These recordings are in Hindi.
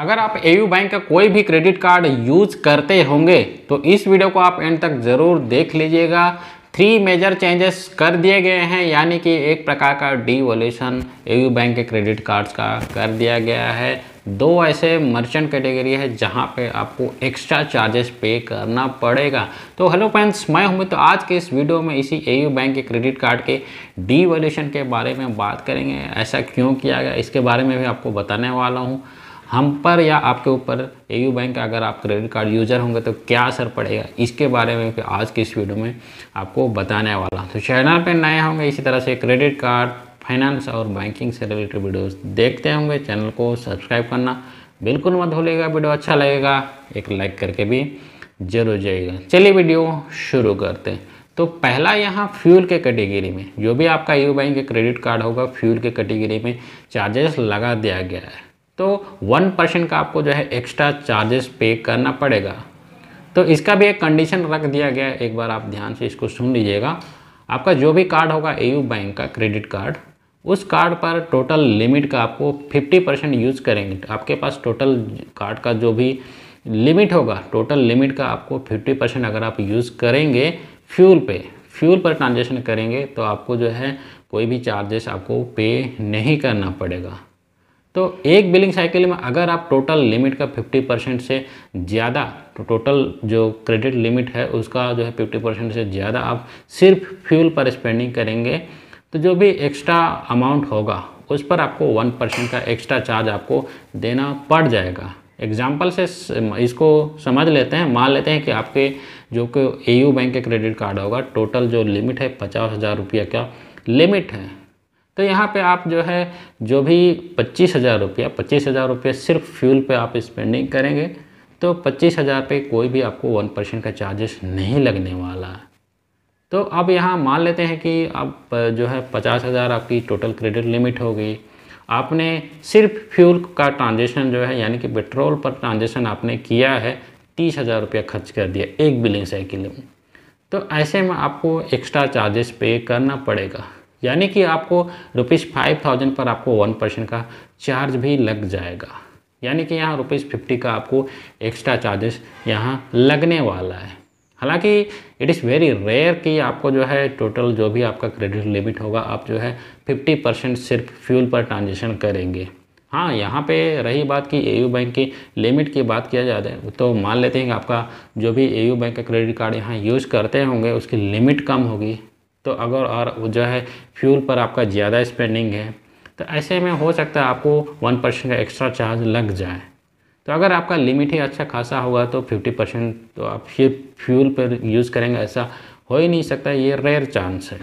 अगर आप एयू बैंक का कोई भी क्रेडिट कार्ड यूज करते होंगे तो इस वीडियो को आप एंड तक ज़रूर देख लीजिएगा थ्री मेजर चेंजेस कर दिए गए हैं यानी कि एक प्रकार का डीवोल्यूशन एयू बैंक के क्रेडिट कार्ड्स का कर दिया गया है दो ऐसे मर्चेंट कैटेगरी है जहाँ पे आपको एक्स्ट्रा चार्जेस पे करना पड़ेगा तो हेलो फ्रेंड्स मैं हूं तो आज के इस वीडियो में इसी एयू बैंक के क्रेडिट कार्ड के डीवोल्यूशन के बारे में बात करेंगे ऐसा क्यों किया गया इसके बारे में भी आपको बताने वाला हूँ हम पर या आपके ऊपर ए बैंक अगर आप क्रेडिट कार्ड यूज़र होंगे तो क्या असर पड़ेगा इसके बारे में आज की इस वीडियो में आपको बताने वाला तो चैनल पर नए होंगे इसी तरह से क्रेडिट कार्ड फाइनेंस और बैंकिंग से रिलेटेड वीडियोस देखते होंगे चैनल को सब्सक्राइब करना बिल्कुल मत भूलिएगा वीडियो अच्छा लगेगा एक लाइक करके भी जरूर जाइएगा चलिए वीडियो शुरू करते हैं तो पहला यहाँ फ्यूल के कैटेगरी में जो भी आपका यू बैंक के क्रेडिट कार्ड होगा फ्यूल के कैटेगरी में चार्जेस लगा दिया गया है तो वन परसेंट का आपको जो है एक्स्ट्रा चार्जेस पे करना पड़ेगा तो इसका भी एक कंडीशन रख दिया गया है एक बार आप ध्यान से इसको सुन लीजिएगा आपका जो भी कार्ड होगा ए बैंक का क्रेडिट कार्ड उस कार्ड पर टोटल लिमिट का आपको 50 परसेंट यूज़ करेंगे आपके पास टोटल कार्ड का जो भी लिमिट होगा टोटल लिमिट का आपको 50 परसेंट अगर आप यूज़ करेंगे फ्यूल पे फ्यूल पर ट्रांजेक्शन करेंगे तो आपको जो है कोई भी चार्जेस आपको पे नहीं करना पड़ेगा तो एक बिलिंग साइकिल में अगर आप टोटल लिमिट का 50 परसेंट से ज़्यादा तो टोटल जो क्रेडिट लिमिट है उसका जो है 50 परसेंट से ज़्यादा आप सिर्फ फ्यूल पर स्पेंडिंग करेंगे तो जो भी एक्स्ट्रा अमाउंट होगा उस पर आपको वन परसेंट का एक्स्ट्रा चार्ज आपको देना पड़ जाएगा एग्जाम्पल से इसको समझ लेते हैं मान लेते हैं कि आपके जो कि ए बैंक के क्रेडिट कार्ड होगा टोटल जो लिमिट है पचास हज़ार रुपये का लिमिट है तो यहाँ पे आप जो है जो भी पच्चीस हज़ार रुपया पच्चीस हज़ार रुपये सिर्फ फ्यूल पे आप स्पेंडिंग करेंगे तो पच्चीस हज़ार पर कोई भी आपको वन परसेंट का चार्जेस नहीं लगने वाला है तो अब यहाँ मान लेते हैं कि आप जो है पचास हज़ार आपकी टोटल क्रेडिट लिमिट होगी आपने सिर्फ फ्यूल का ट्रांजेक्शन जो है यानी कि पेट्रोल पर ट्रांजेक्शन आपने किया है तीस हज़ार रुपया खर्च कर दिया एक बिलिंग साइकिल में तो ऐसे में आपको एक्स्ट्रा चार्जेस पे करना पड़ेगा यानी कि आपको रुपीज़ फाइव थाउजेंड पर आपको वन परसेंट का चार्ज भी लग जाएगा यानी कि यहाँ रुपीज़ फिफ्टी का आपको एक्स्ट्रा चार्जेस यहाँ लगने वाला है हालांकि इट इज़ वेरी रेयर कि आपको जो है टोटल जो भी आपका क्रेडिट लिमिट होगा आप जो है फिफ्टी परसेंट सिर्फ फ्यूल पर ट्रांजेक्शन करेंगे हाँ यहाँ पे रही बात कि ए बैंक की लिमिट की बात किया जाए तो मान लेते हैं कि आपका जो भी ए बैंक का क्रेडिट कार्ड यहाँ यूज़ करते होंगे उसकी लिमिट कम होगी तो अगर और जो है फ्यूल पर आपका ज़्यादा स्पेंडिंग है तो ऐसे में हो सकता है आपको वन परसेंट का एक्स्ट्रा चार्ज लग जाए तो अगर आपका लिमिट ही अच्छा खासा होगा तो फिफ्टी परसेंट तो आप फिर फ्यूल पर यूज़ करेंगे ऐसा हो ही नहीं सकता ये रेयर चांस है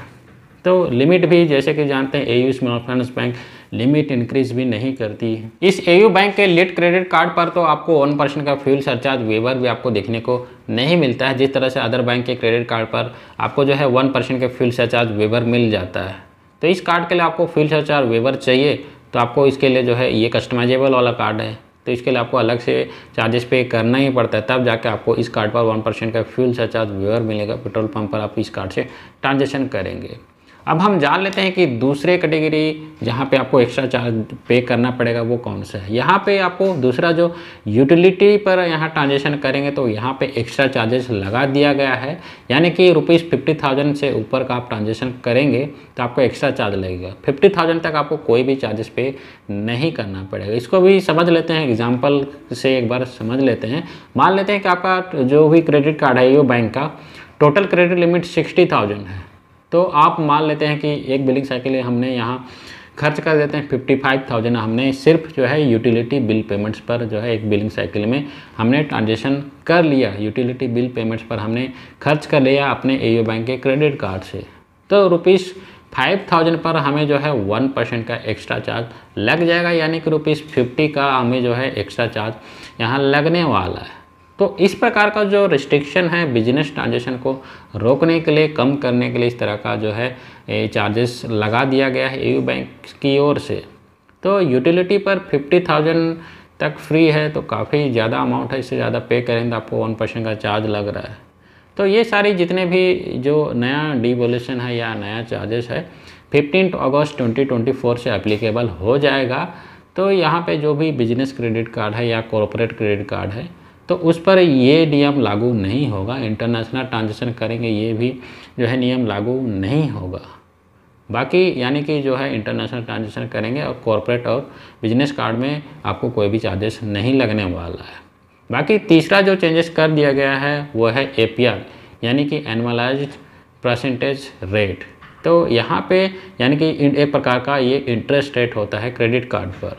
तो लिमिट भी जैसे कि जानते हैं A U small finance bank limit increase भी नहीं करती है इस एयू बैंक के लेट क्रेडिट कार्ड पर तो आपको वन परसेंट का फ्यूल सरचार्ज वेवर भी आपको देखने को नहीं मिलता है जिस तरह से अदर बैंक के क्रेडिट कार्ड पर आपको जो है वन परसेंट का फ्यूल सरचार्ज वेवर मिल जाता है तो इस कार्ड के लिए आपको फ्यूल सरचार्ज वेवर चाहिए तो आपको इसके लिए जो है ये कस्टमाइजेबल वाला कार्ड है तो इसके लिए आपको अलग से चार्जेस पे करना ही पड़ता है तब जाके आपको इस कार्ड पर वन परसेंट का फ्यूल सरचार्ज वेवर मिलेगा पेट्रोल पंप पर आप इस कार्ड से ट्रांजेक्शन करेंगे अब हम जान लेते हैं कि दूसरे कैटेगरी जहाँ पे आपको एक्स्ट्रा चार्ज पे करना पड़ेगा वो कौन सा है यहाँ पे आपको दूसरा जो यूटिलिटी पर यहाँ ट्रांजेक्शन करेंगे तो यहाँ पे एक्स्ट्रा चार्जेस लगा दिया गया है यानी कि रुपीज़ फिफ्टी थाउजेंड से ऊपर का आप ट्रांजेक्शन करेंगे तो आपको एक्स्ट्रा चार्ज लगेगा फिफ्टी थाउजेंड तक आपको कोई भी चार्जेस पे नहीं करना पड़ेगा इसको भी समझ लेते हैं एग्जाम्पल से एक बार समझ लेते हैं मान लेते हैं कि आपका जो भी क्रेडिट कार्ड है ये बैंक का total credit limit sixty thousand है तो आप मान लेते हैं कि एक बिलिंग साइकिल हमने यहाँ खर्च कर देते हैं फिफ्टी फाइव थाउजेंड हमने सिर्फ जो है यूटिलिटी बिल पेमेंट्स पर जो है एक बिलिंग साइकिल में हमने ट्रांजेक्शन कर लिया यूटिलिटी बिल पेमेंट्स पर हमने खर्च कर लिया अपने ए बैंक के क्रेडिट कार्ड से तो रुपीज़ फाइव थाउजेंड पर हमें जो है वन परसेंट का एक्स्ट्रा चार्ज लग जाएगा यानी कि रुपीज़ फिफ्टी का हमें जो है एक्स्ट्रा चार्ज यहाँ लगने वाला है तो इस प्रकार का जो रिस्ट्रिक्शन है बिजनेस ट्रांजेक्शन को रोकने के लिए कम करने के लिए इस तरह का जो है चार्जेस लगा दिया गया है यू बैंक की ओर से तो यूटिलिटी पर फिफ्टी थाउजेंड तक फ्री है तो काफ़ी ज़्यादा अमाउंट है इससे ज़्यादा पे करें तो आपको वन परसेंट का चार्ज लग रहा है तो ये सारी जितने भी जो नया डिवोल्यूशन है या नया चार्जेस है फिफ्टीन अगस्त ट्वेंटी से एप्लीकेबल हो जाएगा तो यहाँ पे जो भी बिजनेस क्रेडिट कार्ड है या कॉरपोरेट क्रेडिट कार्ड है तो उस पर ये नियम लागू नहीं होगा इंटरनेशनल ट्रांजेक्शन करेंगे ये भी जो है नियम लागू नहीं होगा बाकी यानी कि जो है इंटरनेशनल ट्रांजेक्शन करेंगे और कॉरपोरेट और बिजनेस कार्ड में आपको कोई भी चार्जेस नहीं लगने वाला है बाकी तीसरा जो चेंजेस कर दिया गया है वो है ए यानी कि एनुअलाइज परसेंटेज रेट तो यहाँ पे यानी कि एक प्रकार का ये इंटरेस्ट रेट होता है क्रेडिट कार्ड पर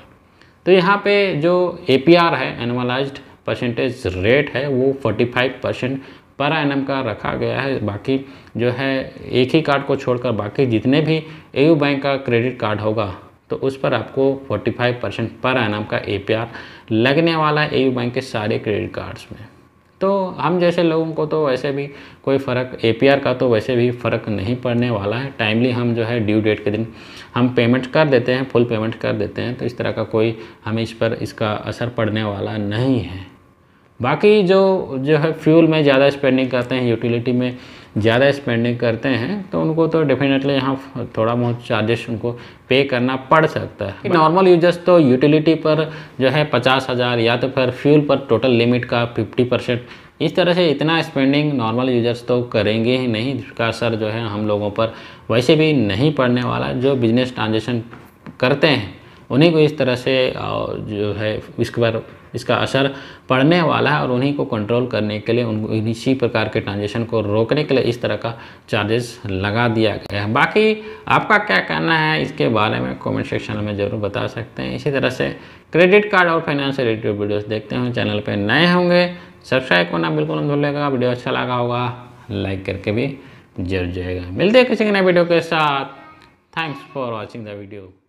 तो यहाँ पे जो ए है एनअलाइज परसेंटेज रेट है वो 45 परसेंट पर एन का रखा गया है बाकी जो है एक ही कार्ड को छोड़कर बाकी जितने भी ए बैंक का क्रेडिट कार्ड होगा तो उस पर आपको 45 परसेंट पर एन का ए लगने वाला है ए बैंक के सारे क्रेडिट कार्ड्स में तो हम जैसे लोगों को तो वैसे भी कोई फ़र्क ए का तो वैसे भी फ़र्क नहीं पड़ने वाला है टाइमली हम जो है ड्यू डेट के दिन हम पेमेंट कर देते हैं फुल पेमेंट कर देते हैं तो इस तरह का कोई हमें इस पर इसका असर पड़ने वाला नहीं है बाकी जो जो है फ्यूल में ज़्यादा स्पेंडिंग करते हैं यूटिलिटी में ज़्यादा स्पेंडिंग करते हैं तो उनको तो डेफिनेटली यहाँ थोड़ा बहुत चार्जेस उनको पे करना पड़ सकता है नॉर्मल यूजर्स तो यूटिलिटी पर जो है पचास हज़ार या तो फिर फ्यूल पर टोटल लिमिट का फिफ्टी परसेंट इस तरह से इतना स्पेंडिंग नॉर्मल यूजर्स तो करेंगे ही नहीं जिसका असर जो है हम लोगों पर वैसे भी नहीं पड़ने वाला जो बिजनेस ट्रांजेक्शन करते हैं उन्हीं को इस तरह से जो है इसके पर इसका असर पड़ने वाला है और उन्हीं को कंट्रोल करने के लिए उन इसी प्रकार के ट्रांजेक्शन को रोकने के लिए इस तरह का चार्जेस लगा दिया गया है बाकी आपका क्या कहना है इसके बारे में कमेंट सेक्शन में ज़रूर बता सकते हैं इसी तरह से क्रेडिट कार्ड और फाइनेंस रिलेटेड वीडियोस देखते हैं चैनल पर नए होंगे सब्सक्राइब करना बिल्कुल नहीं भूलेगा वीडियो अच्छा लगा होगा लाइक करके भी जरूर जाएगा मिलते हैं किसी नए वीडियो के साथ thanks for watching the video